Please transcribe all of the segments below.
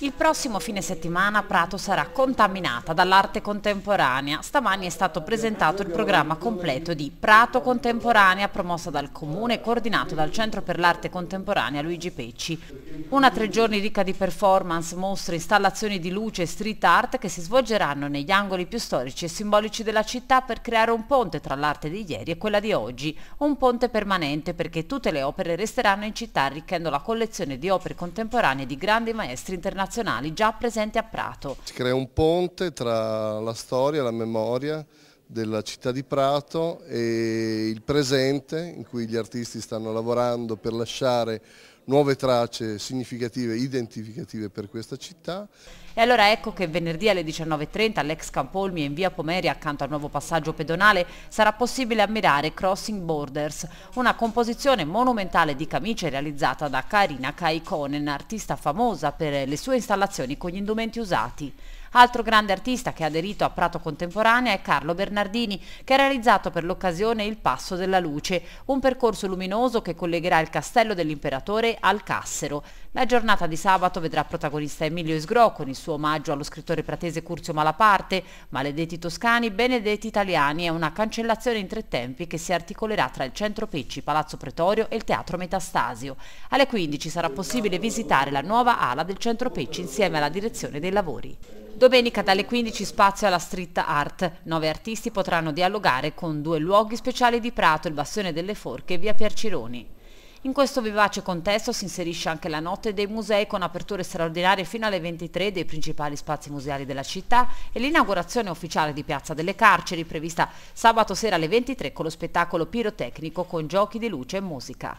Il prossimo fine settimana Prato sarà contaminata dall'arte contemporanea. Stamani è stato presentato il programma completo di Prato Contemporanea promossa dal Comune e coordinato dal Centro per l'Arte Contemporanea Luigi Pecci. Una tre giorni ricca di performance, mostre, installazioni di luce e street art che si svolgeranno negli angoli più storici e simbolici della città per creare un ponte tra l'arte di ieri e quella di oggi. Un ponte permanente perché tutte le opere resteranno in città arricchendo la collezione di opere contemporanee di grandi maestri internazionali nazionali già presenti a Prato. Si crea un ponte tra la storia e la memoria della città di Prato e il presente in cui gli artisti stanno lavorando per lasciare nuove tracce significative, identificative per questa città. E allora ecco che venerdì alle 19.30 all'ex Campolmi e in via Pomeri accanto al nuovo passaggio pedonale sarà possibile ammirare Crossing Borders, una composizione monumentale di camicie realizzata da Karina Kaikonen, artista famosa per le sue installazioni con gli indumenti usati. Altro grande artista che ha aderito a Prato Contemporanea è Carlo Bernardini, che ha realizzato per l'occasione il Passo della Luce, un percorso luminoso che collegherà il Castello dell'Imperatore al Cassero. La giornata di sabato vedrà protagonista Emilio Isgro con il suo omaggio allo scrittore pratese Curzio Malaparte, Maledetti Toscani, Benedetti Italiani e una cancellazione in tre tempi che si articolerà tra il Centro Pecci, Palazzo Pretorio e il Teatro Metastasio. Alle 15 sarà possibile visitare la nuova ala del Centro Pecci insieme alla direzione dei lavori. Domenica dalle 15 spazio alla street art. Nove artisti potranno dialogare con due luoghi speciali di Prato, il Bassone delle Forche e via Piercironi. In questo vivace contesto si inserisce anche la notte dei musei con aperture straordinarie fino alle 23 dei principali spazi museali della città e l'inaugurazione ufficiale di Piazza delle Carceri prevista sabato sera alle 23 con lo spettacolo pirotecnico con giochi di luce e musica.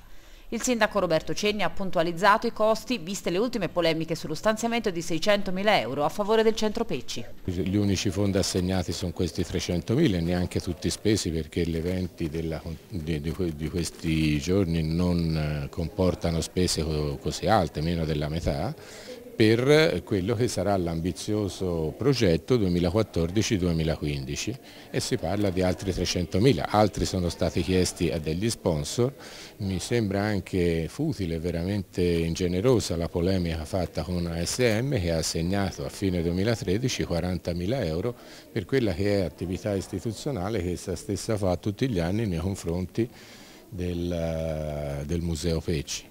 Il sindaco Roberto Cenni ha puntualizzato i costi, viste le ultime polemiche sullo stanziamento di 600.000 euro a favore del centro Pecci. Gli unici fondi assegnati sono questi 300.000, neanche tutti spesi perché gli eventi della, di, di, questi giorni non eh, comportano spese così alte, meno della metà per quello che sarà l'ambizioso progetto 2014-2015 e si parla di altri 300.000, altri sono stati chiesti a degli sponsor, mi sembra anche futile, veramente ingenerosa la polemica fatta con ASM che ha assegnato a fine 2013 40.000 euro per quella che è attività istituzionale che essa stessa fa tutti gli anni nei confronti del, del Museo Pecci.